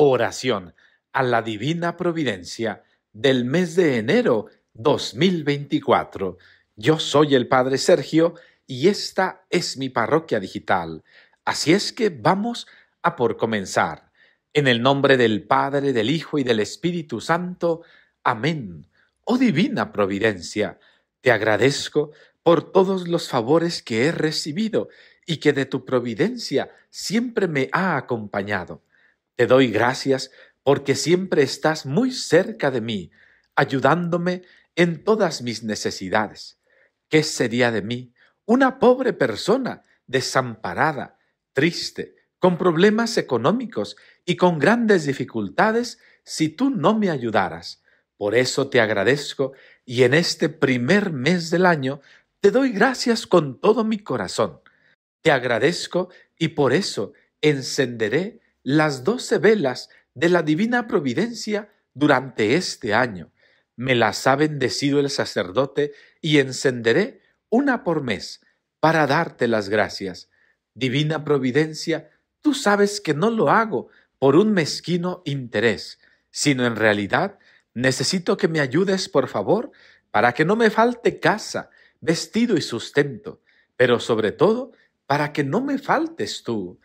oración a la divina providencia del mes de enero 2024. Yo soy el Padre Sergio y esta es mi parroquia digital. Así es que vamos a por comenzar. En el nombre del Padre, del Hijo y del Espíritu Santo. Amén. Oh divina providencia, te agradezco por todos los favores que he recibido y que de tu providencia siempre me ha acompañado te doy gracias porque siempre estás muy cerca de mí, ayudándome en todas mis necesidades. ¿Qué sería de mí? Una pobre persona, desamparada, triste, con problemas económicos y con grandes dificultades si tú no me ayudaras. Por eso te agradezco y en este primer mes del año te doy gracias con todo mi corazón. Te agradezco y por eso encenderé las doce velas de la divina providencia durante este año. Me las ha bendecido el sacerdote y encenderé una por mes para darte las gracias. Divina providencia, tú sabes que no lo hago por un mezquino interés, sino en realidad necesito que me ayudes, por favor, para que no me falte casa, vestido y sustento, pero sobre todo para que no me faltes tú.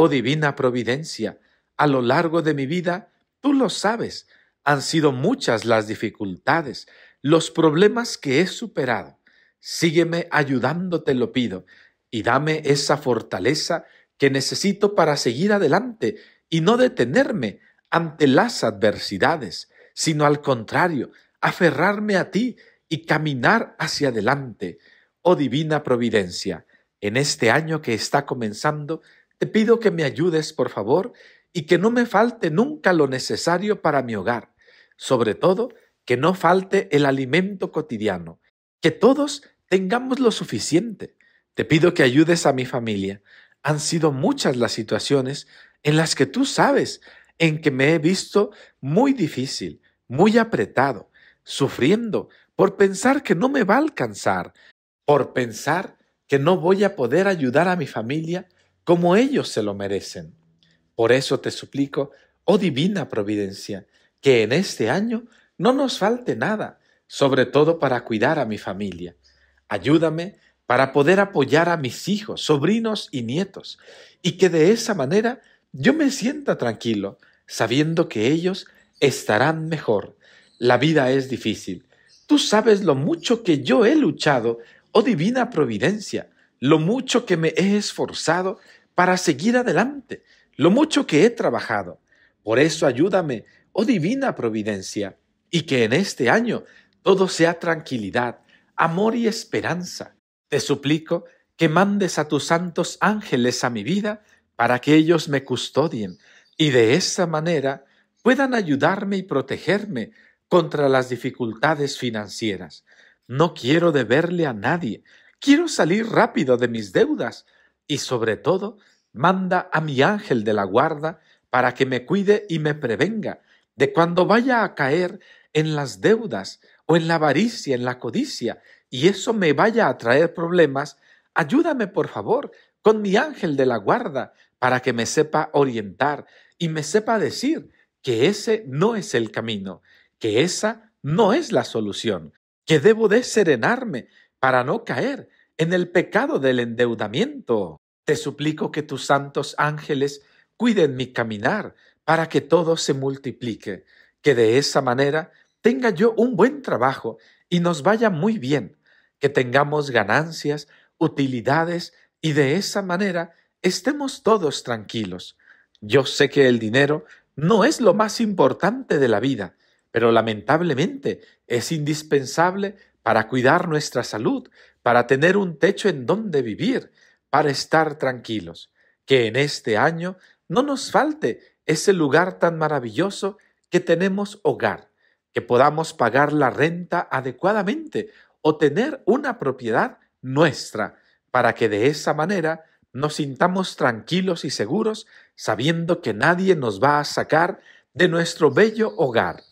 Oh divina providencia, a lo largo de mi vida, tú lo sabes, han sido muchas las dificultades, los problemas que he superado. Sígueme ayudándote, lo pido, y dame esa fortaleza que necesito para seguir adelante y no detenerme ante las adversidades, sino al contrario, aferrarme a ti y caminar hacia adelante. Oh divina providencia, en este año que está comenzando, te pido que me ayudes, por favor, y que no me falte nunca lo necesario para mi hogar, sobre todo que no falte el alimento cotidiano, que todos tengamos lo suficiente. Te pido que ayudes a mi familia. Han sido muchas las situaciones en las que tú sabes en que me he visto muy difícil, muy apretado, sufriendo por pensar que no me va a alcanzar, por pensar que no voy a poder ayudar a mi familia como ellos se lo merecen. Por eso te suplico, oh divina providencia, que en este año no nos falte nada, sobre todo para cuidar a mi familia. Ayúdame para poder apoyar a mis hijos, sobrinos y nietos, y que de esa manera yo me sienta tranquilo, sabiendo que ellos estarán mejor. La vida es difícil. Tú sabes lo mucho que yo he luchado, oh divina providencia, lo mucho que me he esforzado para seguir adelante, lo mucho que he trabajado. Por eso ayúdame, oh divina providencia, y que en este año todo sea tranquilidad, amor y esperanza. Te suplico que mandes a tus santos ángeles a mi vida para que ellos me custodien y de esa manera puedan ayudarme y protegerme contra las dificultades financieras. No quiero deberle a nadie, quiero salir rápido de mis deudas y sobre todo manda a mi ángel de la guarda para que me cuide y me prevenga de cuando vaya a caer en las deudas o en la avaricia, en la codicia, y eso me vaya a traer problemas, ayúdame por favor con mi ángel de la guarda para que me sepa orientar y me sepa decir que ese no es el camino, que esa no es la solución, que debo de serenarme para no caer en el pecado del endeudamiento. Te suplico que tus santos ángeles cuiden mi caminar para que todo se multiplique, que de esa manera tenga yo un buen trabajo y nos vaya muy bien, que tengamos ganancias, utilidades y de esa manera estemos todos tranquilos. Yo sé que el dinero no es lo más importante de la vida, pero lamentablemente es indispensable para cuidar nuestra salud, para tener un techo en donde vivir, para estar tranquilos, que en este año no nos falte ese lugar tan maravilloso que tenemos hogar, que podamos pagar la renta adecuadamente o tener una propiedad nuestra, para que de esa manera nos sintamos tranquilos y seguros sabiendo que nadie nos va a sacar de nuestro bello hogar.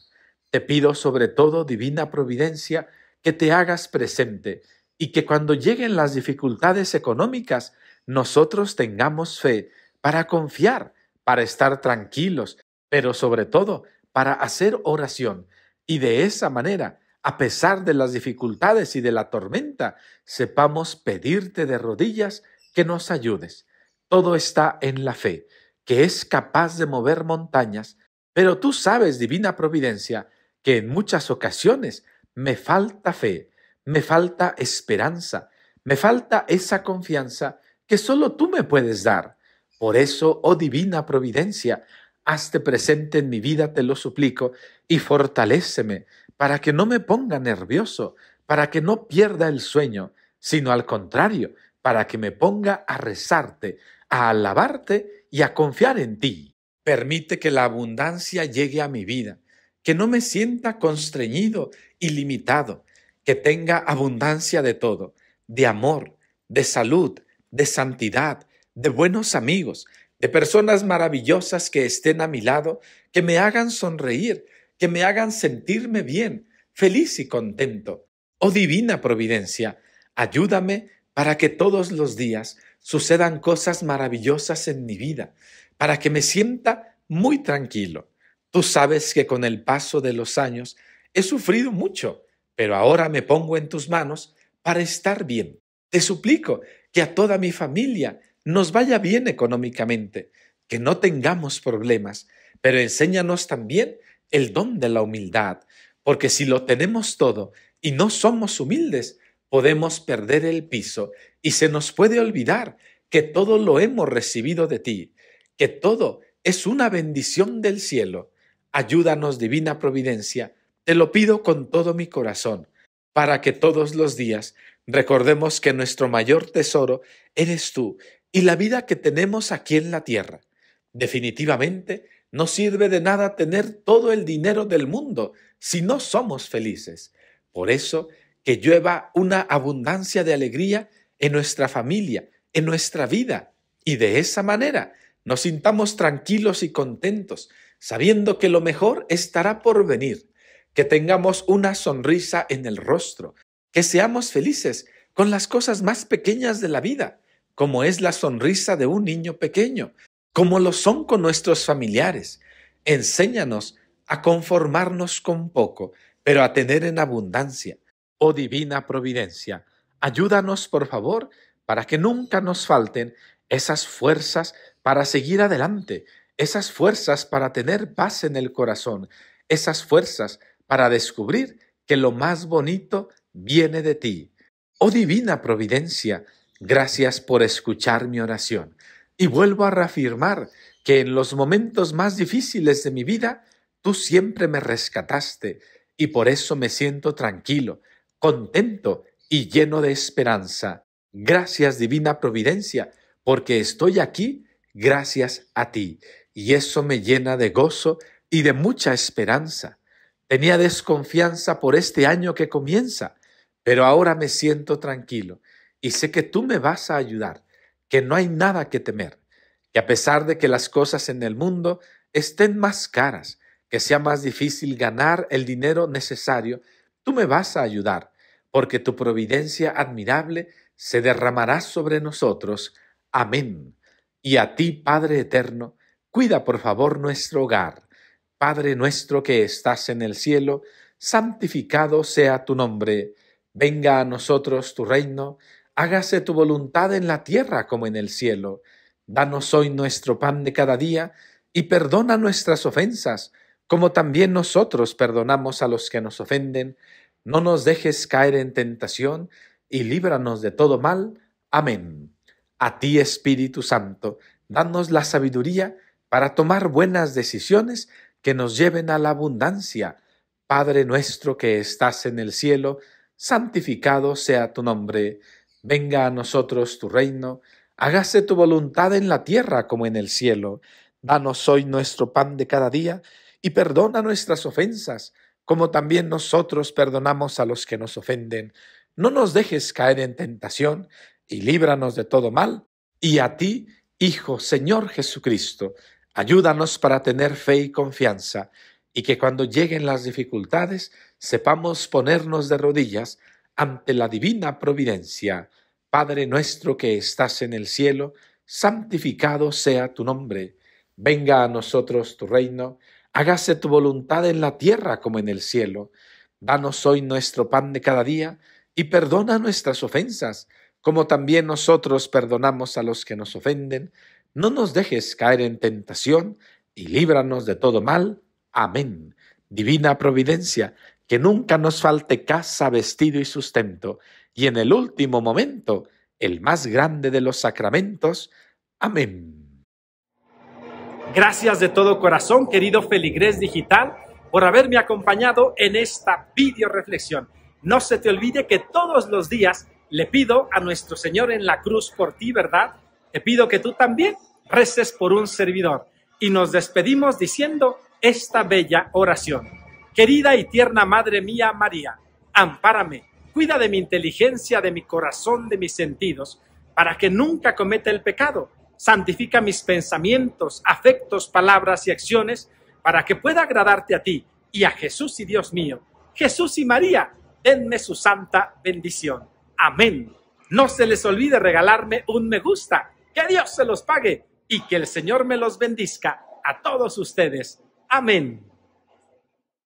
Te pido sobre todo, Divina Providencia, que te hagas presente, y que cuando lleguen las dificultades económicas nosotros tengamos fe para confiar, para estar tranquilos, pero sobre todo para hacer oración. Y de esa manera, a pesar de las dificultades y de la tormenta, sepamos pedirte de rodillas que nos ayudes. Todo está en la fe, que es capaz de mover montañas, pero tú sabes, divina providencia, que en muchas ocasiones me falta fe me falta esperanza, me falta esa confianza que solo tú me puedes dar. Por eso, oh divina providencia, hazte presente en mi vida, te lo suplico, y fortaléceme, para que no me ponga nervioso, para que no pierda el sueño, sino al contrario, para que me ponga a rezarte, a alabarte y a confiar en ti. Permite que la abundancia llegue a mi vida, que no me sienta constreñido y limitado, que tenga abundancia de todo, de amor, de salud, de santidad, de buenos amigos, de personas maravillosas que estén a mi lado, que me hagan sonreír, que me hagan sentirme bien, feliz y contento. Oh divina providencia, ayúdame para que todos los días sucedan cosas maravillosas en mi vida, para que me sienta muy tranquilo. Tú sabes que con el paso de los años he sufrido mucho pero ahora me pongo en tus manos para estar bien. Te suplico que a toda mi familia nos vaya bien económicamente, que no tengamos problemas, pero enséñanos también el don de la humildad, porque si lo tenemos todo y no somos humildes, podemos perder el piso y se nos puede olvidar que todo lo hemos recibido de ti, que todo es una bendición del cielo. Ayúdanos, divina providencia, te lo pido con todo mi corazón, para que todos los días recordemos que nuestro mayor tesoro eres tú y la vida que tenemos aquí en la tierra. Definitivamente, no sirve de nada tener todo el dinero del mundo si no somos felices. Por eso, que llueva una abundancia de alegría en nuestra familia, en nuestra vida, y de esa manera nos sintamos tranquilos y contentos, sabiendo que lo mejor estará por venir que tengamos una sonrisa en el rostro, que seamos felices con las cosas más pequeñas de la vida, como es la sonrisa de un niño pequeño, como lo son con nuestros familiares. Enséñanos a conformarnos con poco, pero a tener en abundancia. Oh divina providencia, ayúdanos por favor para que nunca nos falten esas fuerzas para seguir adelante, esas fuerzas para tener paz en el corazón, esas fuerzas para descubrir que lo más bonito viene de ti. Oh divina providencia, gracias por escuchar mi oración. Y vuelvo a reafirmar que en los momentos más difíciles de mi vida, tú siempre me rescataste y por eso me siento tranquilo, contento y lleno de esperanza. Gracias divina providencia, porque estoy aquí gracias a ti. Y eso me llena de gozo y de mucha esperanza. Tenía desconfianza por este año que comienza, pero ahora me siento tranquilo y sé que tú me vas a ayudar, que no hay nada que temer, que a pesar de que las cosas en el mundo estén más caras, que sea más difícil ganar el dinero necesario, tú me vas a ayudar, porque tu providencia admirable se derramará sobre nosotros. Amén. Y a ti, Padre Eterno, cuida por favor nuestro hogar Padre nuestro que estás en el cielo, santificado sea tu nombre, venga a nosotros tu reino, hágase tu voluntad en la tierra como en el cielo. Danos hoy nuestro pan de cada día, y perdona nuestras ofensas, como también nosotros perdonamos a los que nos ofenden. No nos dejes caer en tentación, y líbranos de todo mal. Amén. A ti, Espíritu Santo, danos la sabiduría para tomar buenas decisiones que nos lleven a la abundancia. Padre nuestro que estás en el cielo, santificado sea tu nombre, venga a nosotros tu reino, hágase tu voluntad en la tierra como en el cielo. Danos hoy nuestro pan de cada día y perdona nuestras ofensas, como también nosotros perdonamos a los que nos ofenden. No nos dejes caer en tentación y líbranos de todo mal. Y a ti, Hijo Señor Jesucristo, Ayúdanos para tener fe y confianza y que cuando lleguen las dificultades sepamos ponernos de rodillas ante la divina providencia. Padre nuestro que estás en el cielo, santificado sea tu nombre. Venga a nosotros tu reino, hágase tu voluntad en la tierra como en el cielo. Danos hoy nuestro pan de cada día y perdona nuestras ofensas, como también nosotros perdonamos a los que nos ofenden no nos dejes caer en tentación y líbranos de todo mal. Amén. Divina providencia, que nunca nos falte casa, vestido y sustento, y en el último momento, el más grande de los sacramentos. Amén. Gracias de todo corazón, querido Feligrés Digital, por haberme acompañado en esta video reflexión. No se te olvide que todos los días le pido a nuestro Señor en la cruz por ti, ¿verdad? Te pido que tú también reces por un servidor. Y nos despedimos diciendo esta bella oración. Querida y tierna Madre mía María, ampárame, cuida de mi inteligencia, de mi corazón, de mis sentidos, para que nunca cometa el pecado. Santifica mis pensamientos, afectos, palabras y acciones, para que pueda agradarte a ti y a Jesús y Dios mío. Jesús y María, denme su santa bendición. Amén. No se les olvide regalarme un me gusta que Dios se los pague y que el Señor me los bendiga a todos ustedes. Amén.